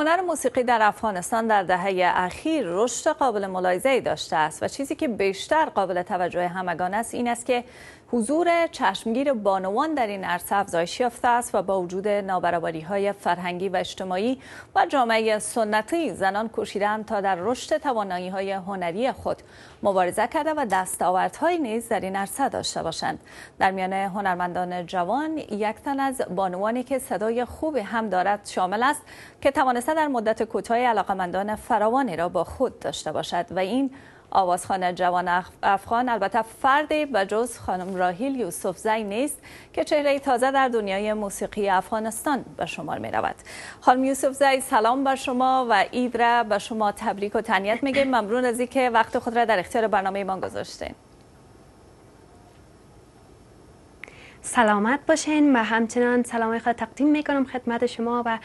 هنر موسیقی در افغانستان در دهه اخیر رشد قابل ملاحظه‌ای داشته است و چیزی که بیشتر قابل توجه همگان است این است که حضور چشمگیر بانوان در این عرصه افزایش یافته است و با وجود نابرابری های فرهنگی و اجتماعی و جامعه سنتی زنان کوشیدند تا در رشد توانایی های هنری خود مبارزه کرده و دستاوردهایی نیز در این عرصه داشته باشند در میان هنرمندان جوان یک تن از بانوانی که صدای خوب هم دارد شامل است که توانسته در مدت کوتاهی علاقمندان فراوانی را با خود داشته باشد و این آوازخان جوان افغان البته فردی به جز خانم راهیل یوسف زی نیست که چهره تازه در دنیای موسیقی افغانستان به شمار می رود خانم یوسف زی سلام بر شما و اید را به شما تبریک و تنیت میگیم ممنون از اینکه وقت خود را در اختیار برنامه ما گذاشتین سلامت باشین و همچنان سلام خود تقدیم میکنم خدمت شما و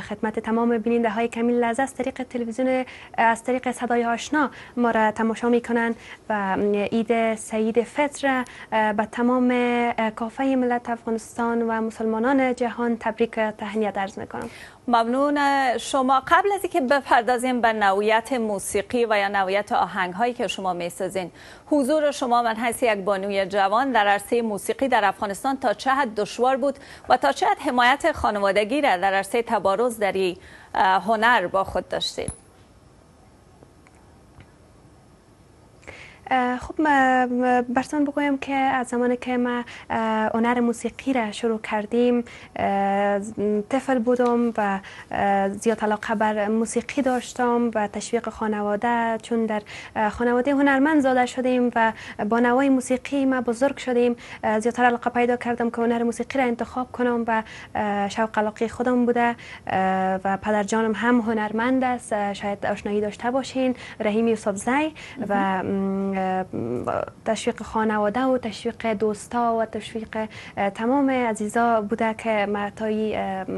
خدمت تمام بیننده های کمیل لحظه از طریق تلویزیون از طریق صدای آشنا ما را تماشا میکنن و عید سعید فطر به تمام کافه ملت افغانستان و مسلمانان جهان تبریک تهنیت عرض میکنم ممنون شما قبل از اینکه بپردازیم به نوعیت موسیقی و یا نوعیت آهنگ هایی که شما میسازین حضور شما من هست یک بانوی جوان در عرصه موسیقی در افغانستان تا چه حد دشوار بود و تا چه حد حمایت خانوادگی را در عرصه تبارز در هنر با خود داشتید خب برسان بگویم که از زمان که ما هنر موسیقی را شروع کردیم طفل بودم و زیاد علاقه بر موسیقی داشتم و تشویق خانواده چون در خانواده هنرمند زاده شدیم و با نوای موسیقی ما بزرگ شدیم زیادتر علاقه پیدا کردم که هنر موسیقی را انتخاب کنم و شوق علاقه خودم بوده و پدر جانم هم هنرمند است شاید آشنایی داشته باشین رحیم یوسف زی و تشویق خانواده و تشویق دوستا و تشویق تمام عزیزا بوده که ما تا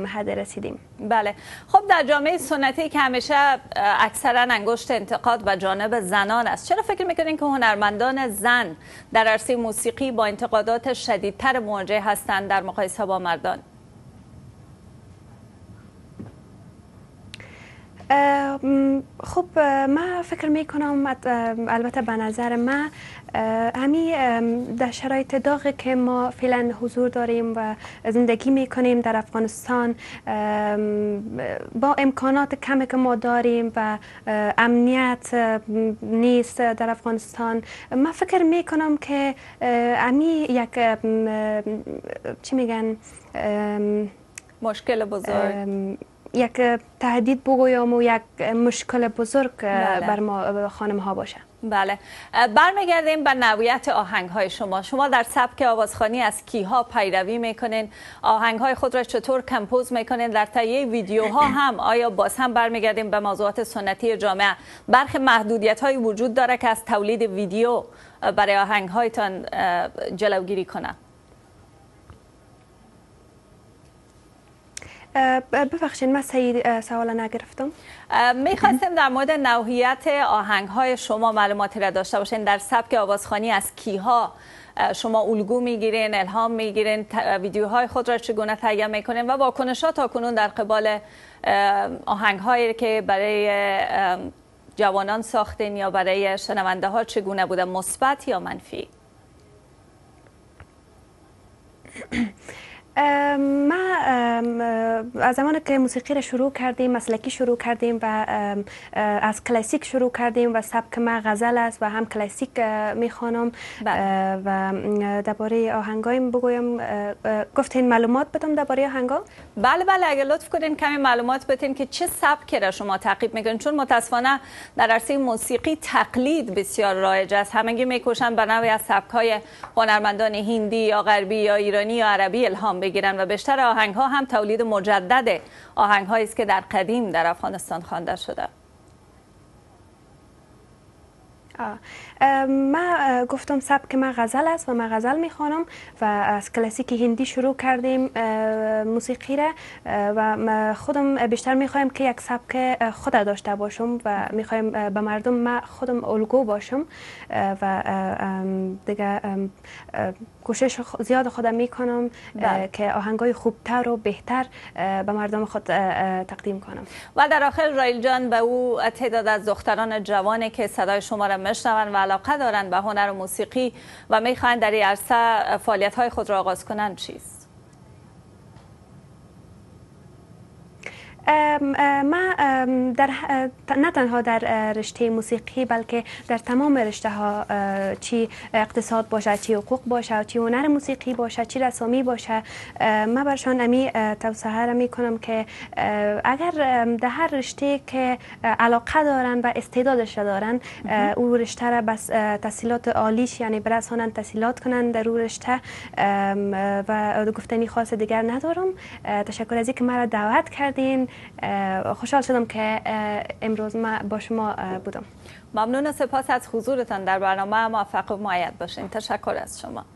حد رسیدیم بله خب در جامعه سنتی که همیشه اکثرا انگشت انتقاد و جانب زنان است چرا فکر میکنین که هنرمندان زن در عرصه موسیقی با انتقادات شدیدتر مواجه هستند در مقایسه با مردان خب ما فکر می کنم البته به نظر ما همی در شرایط داغی که ما فعلا حضور داریم و زندگی می کنیم در افغانستان با امکانات کمی که ما داریم و امنیت نیست در افغانستان ما فکر می کنم که همی یک چی میگن مشکل بزرگ یک تهدید بگویم و یک مشکل بزرگ بله. بر ما خانم ها باشه بله برمیگردیم به نویت آهنگ های شما شما در سبک آوازخانی از کیها پیروی میکنین آهنگ های خود را چطور کمپوز میکنین در ویدیو ویدیوها هم آیا باز هم برمیگردیم به موضوعات سنتی جامعه برخی محدودیت هایی وجود داره که از تولید ویدیو برای آهنگ هایتان جلوگیری کنه. ببخشید من سعید سوال نگرفتم میخواستم در مورد نوحیت آهنگ های شما معلوماتی را داشته باشین در سبک آوازخانی از کیها شما الگو میگیرین الهام میگیرین ویدیوهای خود را چگونه تهیه میکنین و واکنش ها تا کنون در قبال آهنگ هایی که برای جوانان ساختین یا برای شنونده ها چگونه بوده مثبت یا منفی ما از زمان که موسیقی را شروع کردیم مسلکی شروع کردیم و از کلاسیک شروع کردیم و سبک ما غزل است و هم کلاسیک میخوانم بله. و درباره آهنگایم بگویم گفتین معلومات بدم درباره آهنگا بله بله اگر لطف کنین کمی معلومات بدین که چه سبکی را شما تعقیب میکنین چون متاسفانه در عرصه موسیقی تقلید بسیار رایج است همگی میکوشن به نوعی از سبک های هنرمندان هندی یا غربی یا ایرانی یا عربی الهام بگیرن و بیشتر آهنگ ها هم تولید مجدد آهنگ هایی است که در قدیم در افغانستان خوانده شده ما گفتم سبک من غزل است و ما غزل میخوانم و از کلاسیک هندی شروع کردیم موسیقی را و ما خودم بیشتر میخوایم که یک سبک خود داشته باشم و میخوایم به مردم ما خودم الگو باشم و دیگه کوشش زیاد خودم میکنم بله. که آهنگای خوبتر و بهتر به مردم خود تقدیم کنم و در آخر رایل جان به او تعداد از دختران جوانی که صدای شما را میشنوند و علاقه دارند به هنر و موسیقی و میخواهند در این عرصه فعالیت های خود را آغاز کنند چیست؟ ما در نه تنها در رشته موسیقی بلکه در تمام رشته ها چی اقتصاد باشه چی حقوق باشه چی هنر موسیقی باشه چی رسامی باشه ما برشان امی را می کنم که اگر در هر رشته که علاقه دارن و استعدادش دارن او رشته را بس تحصیلات عالیش یعنی برسانن تحصیلات کنن در او رشته و گفتنی خاص دیگر ندارم تشکر از اینکه مرا دعوت کردین خوشحال شدم که امروز ما با شما بودم ممنون سپاس از حضورتان در برنامه موفق و معید باشین تشکر از شما